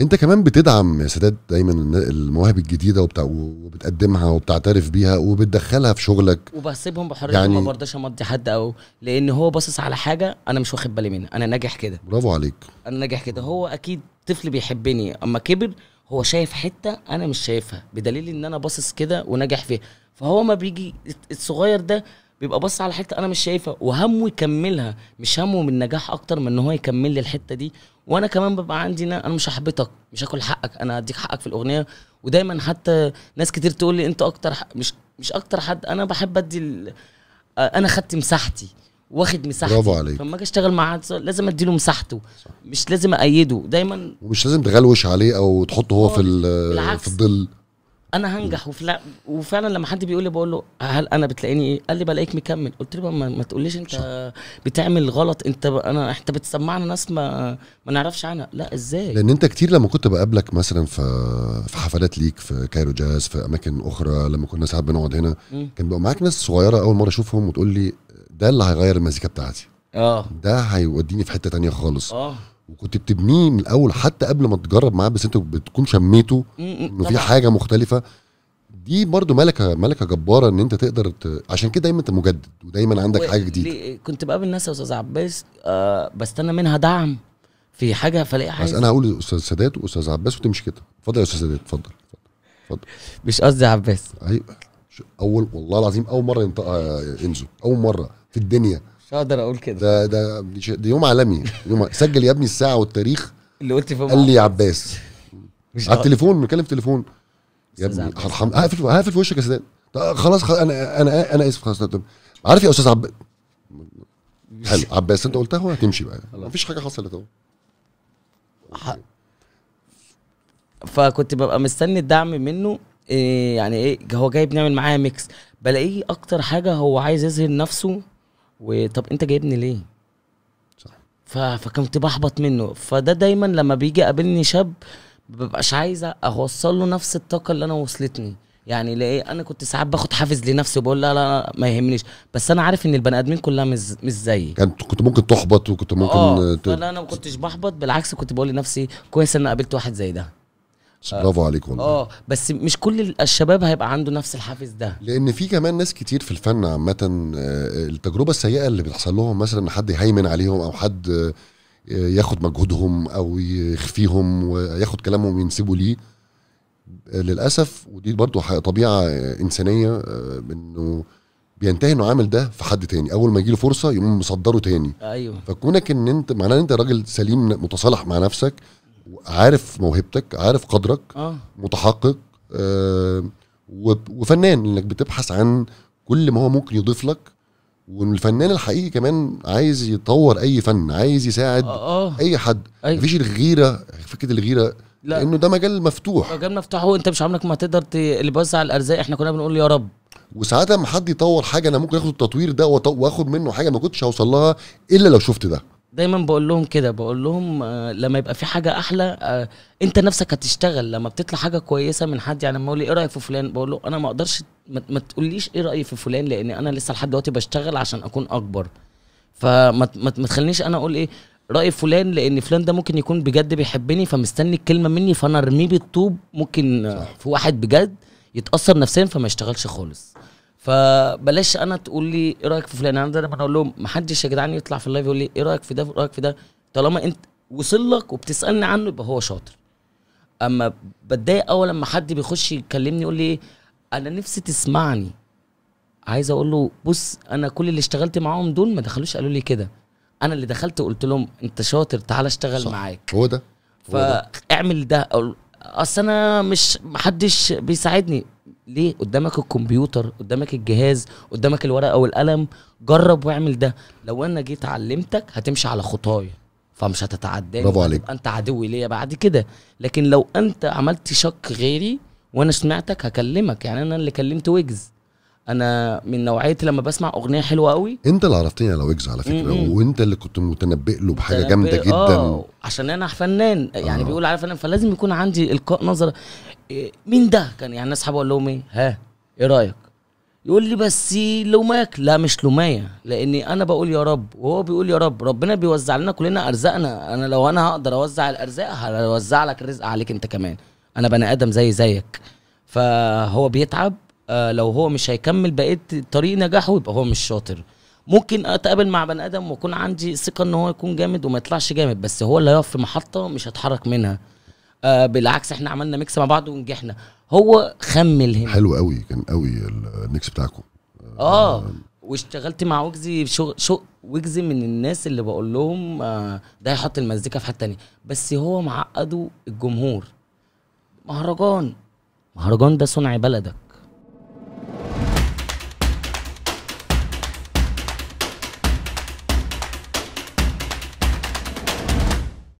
انت كمان بتدعم يا سداد دايما المواهب الجديده وبتاع وبتقدمها وبتعترف بيها وبتدخلها في شغلك وبسيبهم بحريه يعني ما برضاش امضي حد او لان هو باصص على حاجه انا مش واخد بالي منها انا ناجح كده برافو عليك انا ناجح كده هو اكيد طفل بيحبني اما كبر هو شايف حته انا مش شايفها بدليل ان انا باصص كده وناجح فيها فهو ما بيجي الصغير ده بيبقى بص على حته انا مش شايفها وهمه يكملها مش همه من نجاح اكتر من ان هو يكمل لي الحته دي وانا كمان ببقى عندي انا مش هحبطك مش هاكل حقك انا هديك حقك في الاغنيه ودايما حتى ناس كتير تقول لي انت اكتر مش مش اكتر حد انا بحب ادي آه، انا خدت مساحتي واخد مساحتي برافو عليك فلما اجي اشتغل مع حد لازم اديله مساحته صح. مش لازم ايده دايما ومش لازم تغلوش عليه او تحطه هو في في الظل انا هنجح وفلا وفعلا لما حد بيقول لي بقول له هل انا بتلاقيني ايه؟ قال لي بلاقيك مكمل قلت له ما, ما تقوليش انت بتعمل غلط انت انا انت بتسمعنا ناس ما ما نعرفش عنها لا ازاي؟ لان انت كتير لما كنت بقابلك مثلا في في حفلات ليك في كايرو جاز في اماكن اخرى لما كنا ساعات بنقعد هنا كان بيبقى معاك ناس صغيره اول مره اشوفهم وتقول لي ده اللي هيغير المزيكا بتاعتي اه ده هيوديني في حته تانية خالص اه وكنت بتبنيه من الاول حتى قبل ما تجرب معاه بس انت بتكون شميته انه في حاجه مختلفه دي برضو ملكه ملكه جباره ان انت تقدر ت... عشان كده دايما انت مجدد ودايما عندك و... حاجه جديده كنت بقابل ناس يا استاذ عباس آه بستنى منها دعم في حاجه فلاقي حاجه بس انا هقول استاذ سادات واستاذ عباس وتمشي كده اتفضل يا استاذ سادات اتفضل اتفضل مش قصدي عباس ايوه اول والله العظيم اول مره ينطق انزو آه، اول مره في الدنيا مش هقدر اقول كده ده ده ده يوم عالمي يوم سجل يا ابني الساعه والتاريخ اللي قلت فيه قال لي يا عباس على التليفون بنتكلم في التليفون يا ابني هرحم هقفل هقفل في وشك يا سيدان خلاص خل... انا انا انا اسف خلاص عارف يا استاذ عباس حلو عباس انت قلتها وهتمشي بقى مفيش حاجه حصلت اهو فكنت ببقى مستني الدعم منه إيه يعني ايه هو جاي بنعمل معاه ميكس بلاقيه اكتر حاجه هو عايز يظهر نفسه وطب انت جايبني ليه صح. ف... فكنت بحبط منه فده دايما لما بيجي يقابلني شاب ببقاش عايزه اوصل له نفس الطاقه اللي انا وصلتني يعني لايه انا كنت ساعات باخد حافز لنفسي وبقول لا لا ما يهمنيش بس انا عارف ان البني ادمين كلها مش مش زيي يعني كنت ممكن تحبط وكنت ممكن اه ت... انا ما كنتش بحبط بالعكس كنت بقول لنفسي كويس ان انا قابلت واحد زي ده برافو آه. عليك والله اه بس مش كل الشباب هيبقى عنده نفس الحافز ده لان في كمان ناس كتير في الفن عامه آه، التجربه السيئه اللي بتحصل لهم مثلا ان حد يهيمن عليهم او حد آه، ياخد مجهودهم او يخفيهم وياخد كلامهم وينسبه ليه للاسف ودي برضه طبيعه انسانيه انه بينتهي انه عامل ده في حد تاني اول ما يجيله فرصه يقوم مصدره تاني ايوه فكونك ان انت معناه ان انت راجل سليم متصالح مع نفسك عارف موهبتك عارف قدرك آه. متحقق آه وفنان انك بتبحث عن كل ما هو ممكن يضيف لك والفنان الحقيقي كمان عايز يطور اي فن عايز يساعد آه. آه. اي حد أيوة. مفيش الغيره فكره الغيره لا. لانه ده مجال مفتوح مجال مفتوح وانت مش عمرك ما تقدر ت... اللي بيوزع الارزاق احنا كنا بنقول يا رب وساعات لما حد يطور حاجه انا ممكن اخد التطوير ده واخد منه حاجه ما كنتش هوصل لها الا لو شفت ده دايما بقول لهم كده بقول لهم آه لما يبقى في حاجه احلى آه انت نفسك هتشتغل لما بتطلع حاجه كويسه من حد يعني لما يقول ايه رايك في فلان بقول له انا ما اقدرش ما تقوليش ايه رايي في فلان لان انا لسه لحد دلوقتي بشتغل عشان اكون اكبر فما ما تخلينيش انا اقول ايه راي فلان لان فلان ده ممكن يكون بجد بيحبني فمستني الكلمه مني فانا ارميه بالطوب ممكن صح. في واحد بجد يتاثر نفسيا فما يشتغلش خالص فبلاش انا تقول لي ايه رايك في فلان انا دايما اقول لهم ما حدش يا جدعان يطلع في اللايف يقول لي ايه رايك في ده ايه رايك في ده طالما انت وصل لك وبتسالني عنه يبقى هو شاطر اما بتضايق قوي لما حد بيخش يكلمني يقول لي انا نفسي تسمعني عايز اقول له بص انا كل اللي اشتغلت معاهم دول ما دخلوش قالوا لي كده انا اللي دخلت وقلت لهم انت شاطر تعالى اشتغل صح. معاك هو ده فاعمل ده اصل انا مش محدش بيساعدني ليه قدامك الكمبيوتر قدامك الجهاز قدامك الورقه والقلم جرب واعمل ده لو انا جيت علمتك هتمشي على خطايا فمش هتتعداني برافو عليك انت عدوي ليا بعد كده لكن لو انت عملت شك غيري وانا سمعتك هكلمك يعني انا اللي كلمت ويجز انا من نوعيه لما بسمع اغنيه حلوه قوي انت اللي عرفتني على ويجز على فكره م-م. وانت اللي كنت متنبئ له بحاجه متنبئ جامده جدا أوه. عشان انا فنان يعني آه. بيقول على فنان فلازم يكون عندي القاء نظره إيه مين ده كان يعني الناس حابه اقول لهم ايه ها ايه رايك يقول لي بس لوماك لا مش لومايا لاني انا بقول يا رب وهو بيقول يا رب ربنا بيوزع لنا كلنا ارزاقنا انا لو انا هقدر اوزع الارزاق هوزع لك الرزق عليك انت كمان انا بني ادم زي زيك فهو بيتعب آه لو هو مش هيكمل بقيه طريق نجاحه يبقى هو مش شاطر ممكن اتقابل مع بني ادم واكون عندي ثقه ان هو يكون جامد وما يطلعش جامد بس هو اللي هيقف في محطه مش هتحرك منها آه بالعكس احنا عملنا ميكس مع بعض ونجحنا هو خمل هنا حلو قوي كان قوي الميكس بتاعكم اه, آه. واشتغلت مع وجزي شو شو وجزي من الناس اللي بقول لهم آه ده هيحط المزيكا في حته تانية بس هو معقده الجمهور مهرجان مهرجان ده صنع بلدك